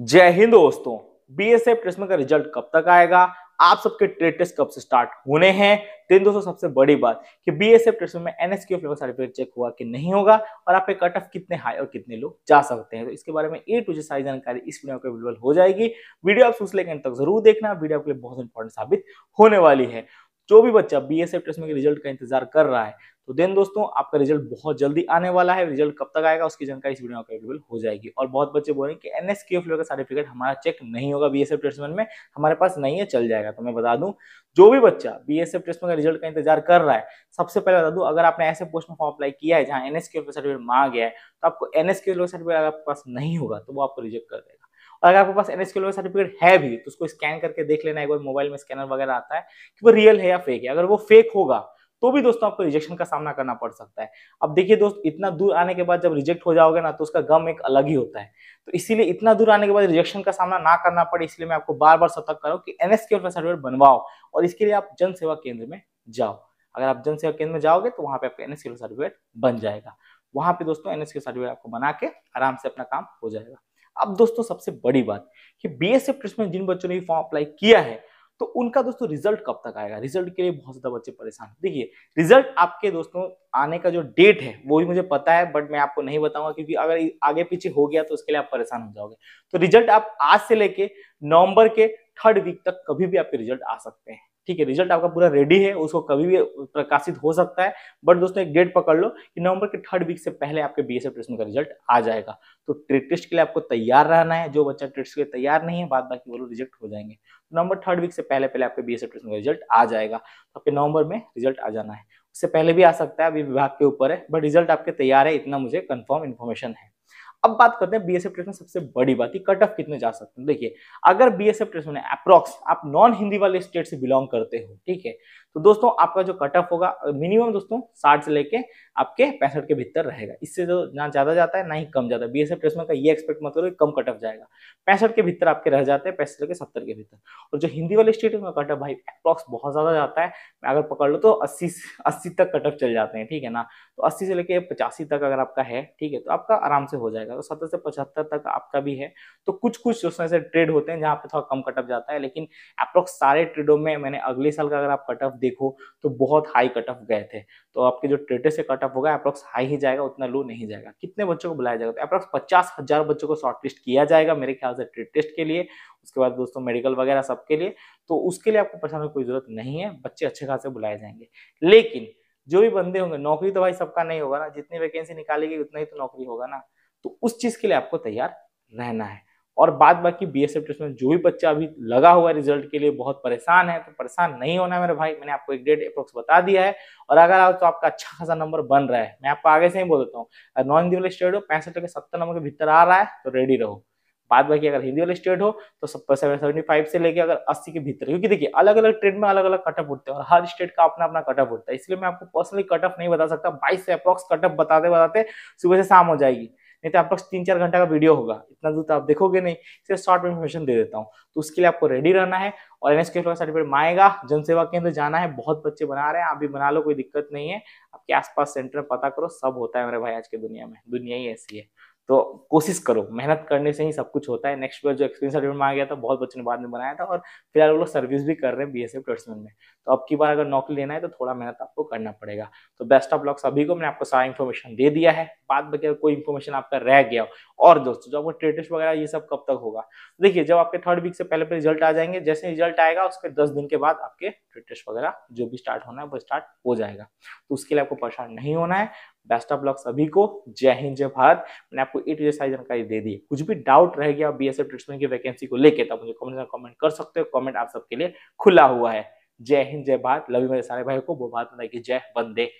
जय हिंद दोस्तों बीएसएफ ट्रिस्म का रिजल्ट कब तक आएगा आप सबके ट्रेड टेस्ट कब से स्टार्ट होने हैं तीन तो दोस्तों सबसे बड़ी बात कि बीएसएफ ट्रिस्म में एनएसक्यू फ्लेवर सर्टिफिकेट चेक हुआ कि नहीं होगा और आपके कट ऑफ कितने हाई और कितने लोग जा सकते हैं तो इसके बारे में ए टू जी सारी जानकारी इस वीडियो में अवेलेबल हो जाएगी वीडियो आप सूच तक जरूर देखना वीडियो आपके लिए बहुत इंपॉर्टेंट साबित होने वाली है जो भी बच्चा बी एस एफ ट्रिस्म के रिजल्ट का इंतजार कर रहा है तो देन दोस्तों आपका रिजल्ट बहुत जल्दी आने वाला है रिजल्ट कब तक आएगा उसकी जानकारी इस वीडियो में अवेलेबल हो जाएगी और बहुत बच्चे बोल रहे हैं कि एन एस का सर्टिफिकेट हमारा चेक नहीं होगा बी एस एफ प्लेसमेंट में हमारे पास नहीं है चल जाएगा तो मैं बता दूं जो भी बच्चा बी एस एफ प्लेसमेंट का रिजल्ट का इंतजार कर रहा है सबसे पहले बता दूं अगर आपने ऐसे पोस्ट में फॉर्म अप्लाई किया है जहां एन एस सर्टिफिकेट मांग गया है तो आपको एन एस सर्टिफिकेट अगर आपके पास नहीं होगा तो वो आपको रिजेक्ट कर देगा और अगर आपके पास एन सर्टिफिकेट है भी तो उसको स्कैन करके देख लेना एक बार मोबाइल में स्कैनर वगैरह आता है कि वो रियल है या फेक है अगर वो फेक होगा तो भी दोस्तों आपको रिजेक्शन का सामना करना पड़ सकता है अब देखिए दोस्त इतना दूर आने के बाद जब रिजेक्ट हो जाओगे ना तो उसका गम एक अलग ही होता है तो इसीलिए इतना दूर आने के बाद रिजेक्शन का सामना ना करना पड़े इसलिए मैं आपको बार बार सतर्क कर रहा हूँ कि एन एस सर्टिफिकेट बनवाओ और इसके लिए आप जन सेवा केंद्र में जाओ अगर आप जन सेवा केंद्र में जाओगे तो वहां पे आपका एन सर्टिफिकेट बन जाएगा वहां पे दोस्तों एन सर्टिफिकेट आपको बना के आराम से अपना काम हो जाएगा अब दोस्तों सबसे बड़ी बात कि बी एस एफ में जिन बच्चों ने फॉर्म अप्लाई किया है तो उनका दोस्तों रिजल्ट कब तक आएगा रिजल्ट के लिए बहुत ज्यादा बच्चे परेशान देखिए रिजल्ट आपके दोस्तों आने का जो डेट है वो भी मुझे पता है बट मैं आपको नहीं बताऊंगा क्योंकि अगर आगे पीछे हो गया तो उसके लिए आप परेशान हो जाओगे तो रिजल्ट आप आज से लेके नवंबर के थर्ड वीक तक कभी भी आपके रिजल्ट आ सकते हैं ठीक है रिजल्ट आपका पूरा रेडी है उसको कभी भी प्रकाशित हो सकता है बट दोस्तों एक डेट पकड़ लो कि नवंबर के थर्ड वीक से पहले आपके बी एस प्रश्न का रिजल्ट आ जाएगा तो ट्रेड टेस्ट के लिए आपको तैयार रहना है जो बच्चा ट्रेड के लिए तैयार नहीं है बाद बाकी वो लोग रिजेक्ट हो जाएंगे तो नवंबर थर्ड वीक से पहले पहले आपके बी एस प्रश्न का रिजल्ट आ जाएगा तो आपके नवंबर में रिजल्ट आ जाना है उससे पहले भी आ सकता है अभी विभाग के ऊपर है बट रिजल्ट आपके तैयार है इतना मुझे कन्फर्म इन्फॉर्मेशन है अब बात करते हैं बीएसएफ ट्रेस में सबसे बड़ी बात कट ऑफ कितने जा सकते हैं देखिए अगर बीएसएफ ट्रेस में अप्रोक्स आप नॉन हिंदी वाले स्टेट से बिलोंग करते हो ठीक है तो दोस्तों आपका जो कट ऑफ होगा मिनिमम दोस्तों साठ से लेके आपके पैंसठ के भीतर रहेगा इससे जो ना ज्यादा जाता है ना ही कम जाता है बीएसएफ ट्रेस में का ये एक्सपेक्ट मत करो कम कट ऑफ जाएगा पैंसठ के भीतर आपके रह जाते हैं पैंसठ लेके सत्तर के भीतर और जो हिंदी वाले स्टेट में कट ऑफ भाई अप्रोक्स बहुत ज्यादा जाता है अगर पकड़ लो तो अस्सी अस्सी तक कट ऑफ चल जाते हैं ठीक है ना तो अस्सी से लेके पचासी तक अगर आपका है ठीक है तो आपका आराम से हो जाएगा जाएगा तो सत्तर से पचहत्तर तक आपका भी है तो कुछ कुछ उसमें से ट्रेड होते हैं जहाँ पे थोड़ा कम कटअप जाता है लेकिन अप्रोक्स सारे ट्रेडों में मैंने अगले साल का अगर आप कटअप देखो तो बहुत हाई कटअप गए थे तो आपके जो ट्रेडर से कटअप होगा अप्रोक्स हाई ही जाएगा उतना लो नहीं जाएगा कितने बच्चों को बुलाया जाएगा तो अप्रोक्स पचास हजार बच्चों को शॉर्ट लिस्ट किया जाएगा मेरे ख्याल से ट्रेड टेस्ट के लिए उसके बाद दोस्तों मेडिकल वगैरह सबके लिए तो उसके लिए आपको परेशान कोई जरूरत नहीं है बच्चे अच्छे खासे बुलाए जाएंगे लेकिन जो भी बंदे होंगे नौकरी तो भाई सबका नहीं होगा ना जितनी वैकेंसी निकालेगी उतना ही तो नौकरी होगा ना तो उस चीज के लिए आपको तैयार रहना है और बाद बाकी बी एस टेस्ट में जो भी बच्चा अभी लगा हुआ है रिजल्ट के लिए बहुत परेशान है तो परेशान नहीं होना मेरे भाई मैंने आपको एक डेट अप्रोक्स बता दिया है और अगर आप तो आपका अच्छा खासा नंबर बन रहा है मैं आपको आगे से ही बोल देता हूँ नॉन हिंदी वाले स्टेट हो पैंसठ के सत्तर नंबर के भीतर आ रहा है तो रेडी रहो बाद बाकी अगर हिंदी वाले स्टेट हो तो सेवेंटी फाइव से लेके अगर अस्सी के भीतर क्योंकि देखिए अलग अलग ट्रेड में अलग अलग कटअप उठते हैं और हर स्टेट का अपना अपना कटअप उठता है इसलिए मैं आपको पर्सनली कटअप नहीं बता सकता बाईस से अप्रोक्स कटअप बताते बताते सुबह से शाम हो जाएगी नहीं तो आपका तीन चार घंटा का वीडियो होगा इतना दूर तो आप देखोगे नहीं सिर्फ शॉर्ट में इन्फॉर्मेशन दे देता हूँ तो उसके लिए आपको रेडी रहना है और एन एस सर्टिफिकेट माएगा जन सेवा केंद्र जाना है बहुत बच्चे बना रहे हैं आप भी बना लो कोई दिक्कत नहीं है आपके आसपास सेंटर पता करो सब होता है मेरे भाई आज के दुनिया में दुनिया ही ऐसी है तो कोशिश करो मेहनत करने से ही सब कुछ होता है नेक्स्ट बार जो एक्सपीरियंस सर्टिफिकेट मांगा गया था बहुत बच्चों ने बाद में बनाया था और फिलहाल वो लोग सर्विस भी कर रहे हैं बी एस एफ में तो अब की बार अगर नौकरी लेना है तो थोड़ा मेहनत आपको करना पड़ेगा तो बेस्ट ऑफ लॉक सभी को मैंने आपको सारा इन्फॉर्मेशन दे दिया है बाद बगैर कोई इन्फॉर्मेशन आपका रह गया और दोस्तों जो आपको ट्रेटेस्ट वगैरह ये सब कब तक होगा तो देखिए जब आपके थर्ड वीक से पहले रिजल्ट आ जाएंगे जैसे रिजल्ट आएगा उसके दस दिन के बाद आपके ट्रेटेस्ट वगैरह जो भी स्टार्ट होना है वो स्टार्ट हो जाएगा तो उसके लिए आपको परेशान नहीं होना है बेस्ट ऑफ लक सभी को जय हिंद जय भारत मैंने आपको ए टू सारी जानकारी दे दी कुछ भी डाउट रह गया बी एस एफ ट्रेड्समैन की वैकेंसी को लेकर तो मुझे कमेंट कमेंट कर सकते हो कमेंट आप सबके लिए खुला हुआ है जय हिंद जय भारत लवी मेरे सारे भाई को वो बात बताई जय वंदे